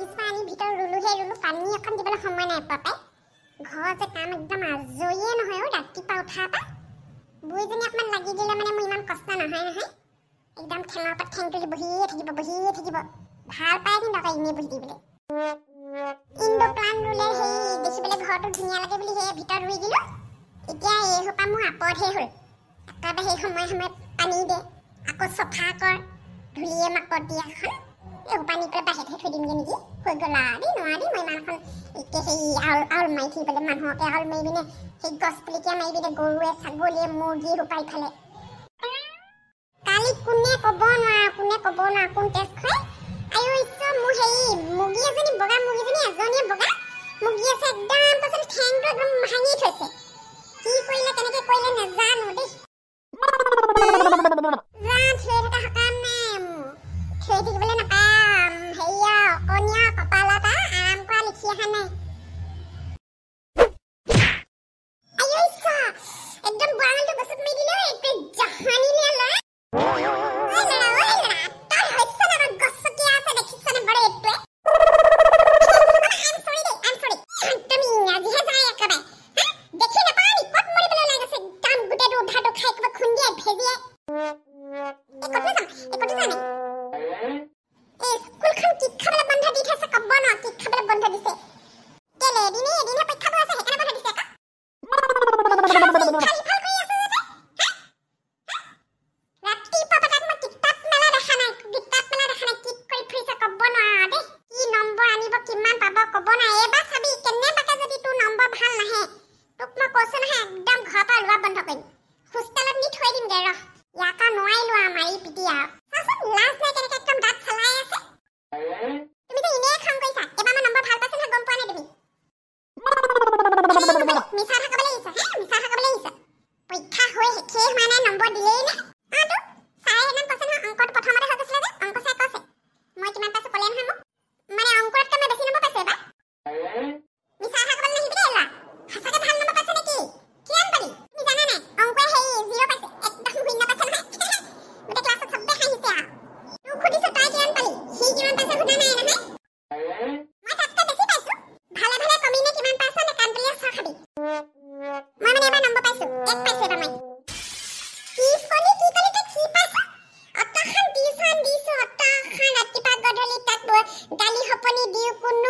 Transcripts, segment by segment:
কিছুমান আনি ভিতৰত ৰুলোঁ সেই পানী এখন দিবলৈ সময় নাই পোৱা ঘৰ যে কাম একদম আজৰিয়ে নহয় ৰাতিপুৱা উঠাৰ পৰা বুঢ়ীজনী অকণমান লাগি দিলে মানে মোৰ ইমান কষ্ট নহয় নহয় একদম খেলৰ ওপৰত ঠেং তুলি বহিয়ে থাকিব বহিয়ে থাকিব ভাল পায় কিন্তু আকৌ এনেই বহি দিবলৈ ইন্দো প্লান ৰুলে সেই দেখি ঘৰটো ধুনীয়া লাগে বুলি সেই ভিতৰত ৰুই দিলোঁ এতিয়া এইসোপা মোৰ আপদহে হ'ল তাৰপৰা সেই সময়ে সময়ে পানী দে আকৌ চফা কৰ ধূলিয়ে মাকত দিয়াখন উপানীপুৰত বাহিৰতহে থৈ দিমগৈ নেকি হৈ গ'ল আৰু দেই নোৱাৰা দেই মই ইমানখন এতিয়া সেই আউল আউল মাৰি থাকিবলৈ মানুহকে আউল মাৰি পিনে সেই গছপুলিকে মাৰি পিনে গৰুৱে ছাগলীয়ে মুৰ্গীয়ে সোপাৰি খালে কালি কোনে ক'ব নোৱাৰা কোনে ক'ব নোৱাৰা কোন টেষ্ট খুৱাই আৰু ঈশ্বৰ মোৰ হেৰি মুৰ্গী এজনী বগা মুৰ্গীজনী এজনীয়ে বগা মুৰ্গী আছে একদম পাছত ঠেংটো একদম ভাঙি থৈছে কি কৰিলে কেনেকৈ কৰিলে নাজানো দেই কৈছো নহয় একদম ঘৰৰ পৰা ওলোৱা বন্ধ কৰিম হোষ্টেলত নি থৈ দিমগে ৰহ ইয়াক আৰু নোৱাৰিলো আৰু মাৰি পিটি আৰু মিছা থাকিবলৈ আহিছা হে মিছা থাকিবলৈ আহিছা পৰীক্ষা হৈ শেষেই হোৱা নাই নম্বৰ দিলেই নে গালি শপনি দিওঁ কোনো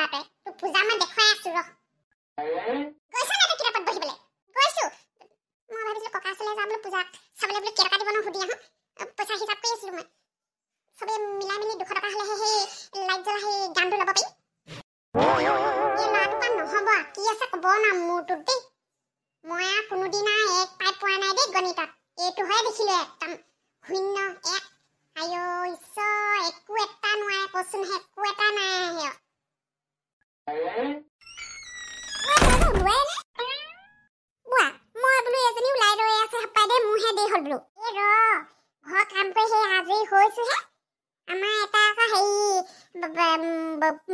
বাপে তোক পূজা মই দেখুৱাই আছো ৰহ গৈছ নাই তোৰ কিতাপত বহিবলে গৈছো মই ভাবিছিলো ককা আছিলে যাম বোলো পূজা চাবলে বোলো কেইটকা দিব ন সুধি আহো পইচা হিচাপ কৰি আছিলো মই চবে মিলাই মিলি দুশ টকা হলে সেই লাইট জ্বলা সেই গানটো ল'ব পাৰি নহব কি আছে ক'ব না মোৰটোত দেই মই আৰু কোনোদিনা এক পাই পোৱা নাই দেই গণিতত এইটো হে দেখিলো একদম শূন্য এক আয়ো ঈশ্বৰ একো এটা নোৱাৰে কচোন একো এটা নাই সিহঁত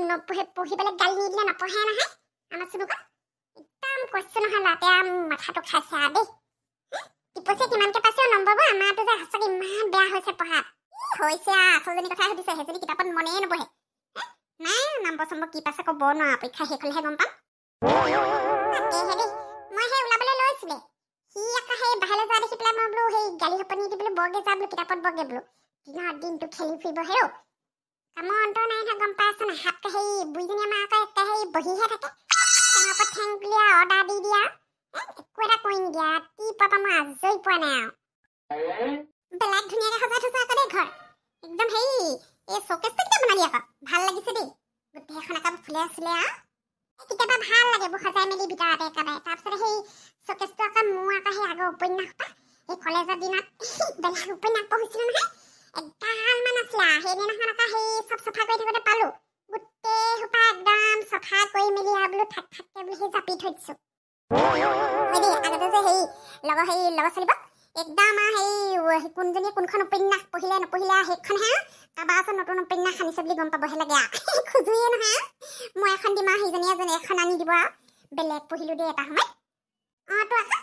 নপঢ়ে পঢ়ি পেলাই গালি নিদিলে নপঢ়ে নহয় আমাৰ চুনুকা একদম কৈছে নহয় লাতে মাথাটো খাইছে আৰু দেই টিপছে কিমানকে পাইছে নম্বৰবোৰ আমাৰতো যে সঁচাকৈ ইমান বেয়া হৈছে পঢ়াত হৈছে আৰু আচলজনী কথা সুধিছে সেইজনী কিতাপত মনেই নবহে নাই নম্বৰ চম্বৰ কি পাইছে ক'ব নোৱাৰা পৰীক্ষা শেষ হ'লেহে গম পাম মই সেই ওলাবলৈ লৈছিলে সি আকৌ সেই বাহিৰলৈ যোৱা দেখি পেলাই মই বোলো সেই গালি সপনি দি বোলো বৰগে যা বোলো কিতাপত বৰগে বোলো দিনৰ দিনটো খেলি ফুৰিব হেৰৌ কামৰ নাই নহয় গম পাইছ নাই হাতটো হেৰি বুজি নিয়া মাকৰ হেৰি বহিহে থাকে তেওঁৰ ওপৰত থেংক বুলি আৰু অৰ্ডাৰ দি দিয়া একো এটা কৰি নিদিয়া কি পাবা মই আজৰি পোৱা নাই আৰু বেলেগ ধুনীয়াকৈ সজাই থৈছোঁ আকৌ দেই ঘৰ একদম হেৰি এই চকেছটো কিতাপ বনালি আকৌ ভাল লাগিছে দেই গোটেই এখন আকৌ ফুলে আছিলে আৰু কেতিয়াবা ভাল লাগে এইবোৰ সজাই মেলি ভিতৰতে একেবাৰে তাৰপিছত সেই চকেছটো আকৌ মোৰ আকৌ সেই আগৰ উপন্যাস পা সেই কলেজৰ দিনত বেলেগ উপন্যাস পঢ়িছিলোঁ নহয় একদম মান আছিলে সেইদিনাখন আকৌ সেই চব চফা কৰি থাকোঁতে পালোঁ গোটেইসোপা একদম চফা কৰি মেলি আৰু বোলো থাক থাককে বুলি সেই জাপি থৈ দিছোঁ হেৰি আগতে যে হেৰি লগৰ হেৰি লগৰ ছোৱালীবোৰ একদম আৰু হেৰি কোনজনীয়ে কোনখন উপন্যাস পঢ়িলে নপঢ়িলে আৰু সেইখনহে কাৰোবাৰ ওচৰত নতুন উপন্যাস আনিছে বুলি গম পাবহে লাগে আৰু খুজুৱেই নহয় মই এখন দিম আৰু সেইজনীয়ে এজনে এখন আনি দিব আৰু বেলেগ পঢ়িলোঁ দেই এটা সময়ত অঁ তো আছা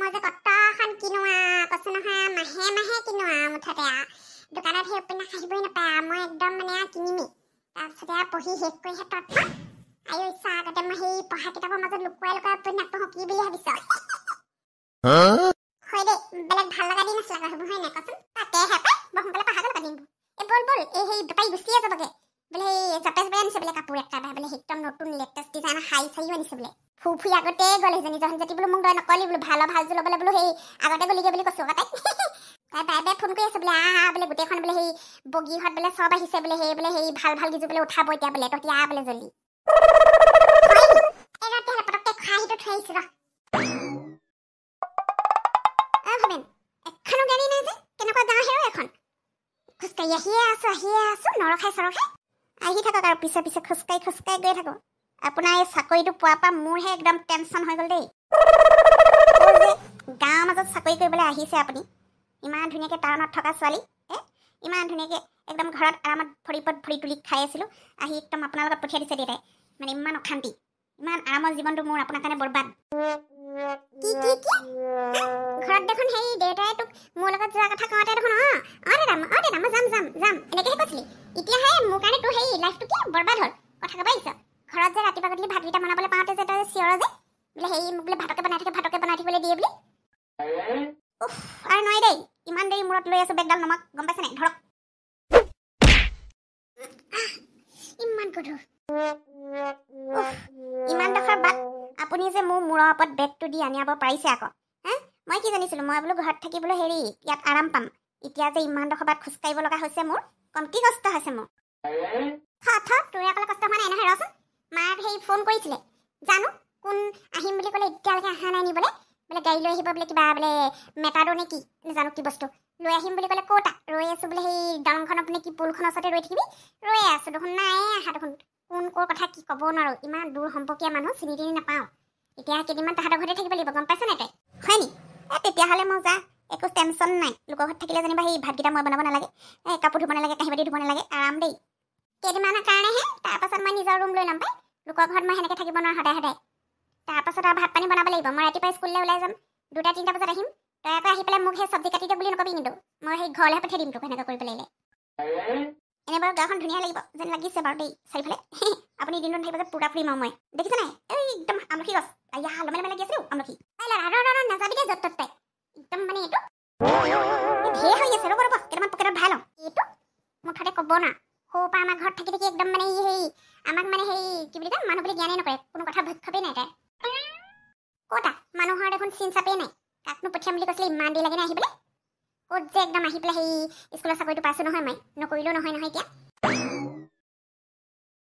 মই যে কত্তখন কিনো আৰু কৈছোঁ নহয় মাহে মাহে কিনো আৰু মুঠতে আৰু দোকানত সেই উপন্যাস আহিবই নাপায় আৰু মই একদম মানে আৰু কিনিমেই তাৰপিছতে আৰু পঢ়ি শেষ কৰিহে তৎপ আৰু ইচ্ছা আগতে মই সেই পঢ়া কিতাপৰ মাজত লুকুৱাই লুকুৱাই উপন্যাস পঢ়ো কি বুলি ভাবিছ হয় দেই বেলেগ ভাল লগা দিন আছিলে সেইবোৰ হয় নাই কচোন তাকেহে পাই মই সোনকালে পঢ়া গ'লো পানী এই বল বল এই সেই বেপাৰী গুচিয়ে যাবগে বোলে সেই জাপে জাপে আনিছে বোলে কাপোৰ এটা বা বোলে একদম নতুন লেটেষ্ট ডিজাইনৰ শাৰী চাৰিও আনিছে বোলে ফুৰ ফুৰি আগতে গ'লে জানি জহন জাতি বোলো মোক তই নকলি বোলো ভালৰ ভাল যোলো বোলে বোলো সেই আগতে গ'লিগে বুলি কৈছো আকৌ তাইক এবাৰ ফোন কৰি আছে বোলে আহা বোলে গোটেইখন বোলে সেই বগীহঁত বোলে চব আহিছে বোলে সেই বোলে সেই ভাল ভাল কিজো বোলে উঠাব এতিয়া বোলে তহঁতি আহ বোলে জলি আপোনাৰ এই চাকৰিটো পোৱাৰ পৰা মোৰহে একদম টেনচন হৈ গ'ল দেই গাঁৱৰ মাজত চাকৰি কৰিবলৈ আহিছে আপুনি ইমান ধুনীয়াকৈ টাউনত থকা ছোৱালী এ ইমান ধুনীয়াকৈ একদম ঘৰত আৰামত ভৰি পদ ভৰি তুলি খাই আছিলোঁ আহি একদম আপোনাৰ লগত পঠিয়াই দিছে দেউতাই মানে ইমান অশান্তি ইমান আৰামৰ জীৱনটো মোৰ আপোনাৰ কাৰণে বৰবাদ ঘৰত দেখোন সেই দেউতাই তোক মোৰ লগত যোৱা কথা কওঁতে মূৰত লৈ আছো বেগডাল নমাক গম পাইছেনে ধৰক ইমান ইমান দশাৰ বাট আপুনি যে মোৰ মূৰৰ ওপৰত বেগটো দি আনিব পাৰিছে আকৌ হে মই কি জানিছিলো মই বোলো ঘৰত থাকি হেৰি ইয়াত আৰাম পাম এতিয়া যে ইমান দশাৰ বাট খোজকাঢ়িব লগা হৈছে মোৰ কম কি কষ্ট হৈছে মোৰ থ তোৰ অকলে কষ্ট হোৱা নাই নহয় ৰচোন মাক হেৰি ফোন কৰিছিলে জানো কোন আহিম বুলি ক'লে এতিয়ালৈকে অহা নাই নিবলৈ বোলে গাড়ী লৈ আহিব বোলে কিবা বোলে মেটাডো নে জানো কি বস্তু লৈ আহিম বুলি ক'লে ক'ত ৰৈ আছোঁ বোলে সেই দলংখনৰ পিনে কি পুলখনৰ ওচৰতে ৰৈ থাকিবি ৰৈ আছোঁ দেখোন নাই আহা দেখোন কোন ক'ৰ কথা কি ক'ব নোৱাৰো ইমান দূৰ সম্পৰ্কীয় মানুহ চিনি তিনি নাপাওঁ এতিয়া কেইদিনমান তাহাঁতৰ ঘৰতে থাকিব লাগিব গম পাইছে নাই তই হয় নি এ তেতিয়াহ'লে মই যা একো টেনশ্যন নাই লোকৰ ঘৰত থাকিলে জানিবা সেই ভাতকেইটা মই বনাব নালাগে এই কাপোৰ ধুব নালাগে কাঁহী বাতি ধুব নালাগে আৰাম দেই কেইদিনমানৰ কাৰণেহে তাৰপাছত মই নিজৰ ৰুম লৈ ল'ম পাই লোকৰ ঘৰত মই সেনেকৈ থাকিব নোৱাৰোঁ সদায় সদায় তাৰপাছত আৰু ভাত পানী বনাব লাগিব মই ৰাতিপুৱা স্কুললৈ ওলাই যাম দুটা তিনিটা বজাত আহিম তাই আকৌ আহি পেলাই মোক সেই চব্জি কাটি দিয়ে বুলি নক'বি কিন্তু মই সেই ঘৰলৈহে পঠিয়াই দিম তোক সেনেকৈ কৰি পেলাইলে এনে বাৰু গাঁওখন ধুনীয়া লাগিব যেন লাগিছে বাৰু দেই চাৰিওফালে আপুনি দিনটো নাথাকিব যে পূৰা ফুৰিম মই দেখিছে নাই এই একদম আমলখি গছ আয়া লমে লমে লাগি আছিলো আমলখি আই লা ৰ ৰ নাযাবি দে যত তত্তাই একদম মানে এইটো ধেৰ হৈ আছে ৰ'ব ৰ'ব কেইটামান পকেটত ভাল হওঁ এইটো মুঠতে ক'ব না সৰু পৰা আমাৰ ঘৰত থাকি থাকি একদম মানে ই হেৰি আমাক মানে সেই কি বুলি কয় মানুহ বুলি জ্ঞানেই নকৰে কোনো কথা ভক্ষপেই নাই তাই ক'তা মানুহৰ দেখোন চিন চাপেই নাই তাতনো পঠিয়াম বুলি কৈছিলে ইমান দেৰি লাগে নে আহিবলৈ ক'ত যে একদম আহি পেলাই সেই স্কুলৰ চাকৰিটো পাইছোঁ নহয় মই নকৰিলেও নহয় নহয় এতিয়া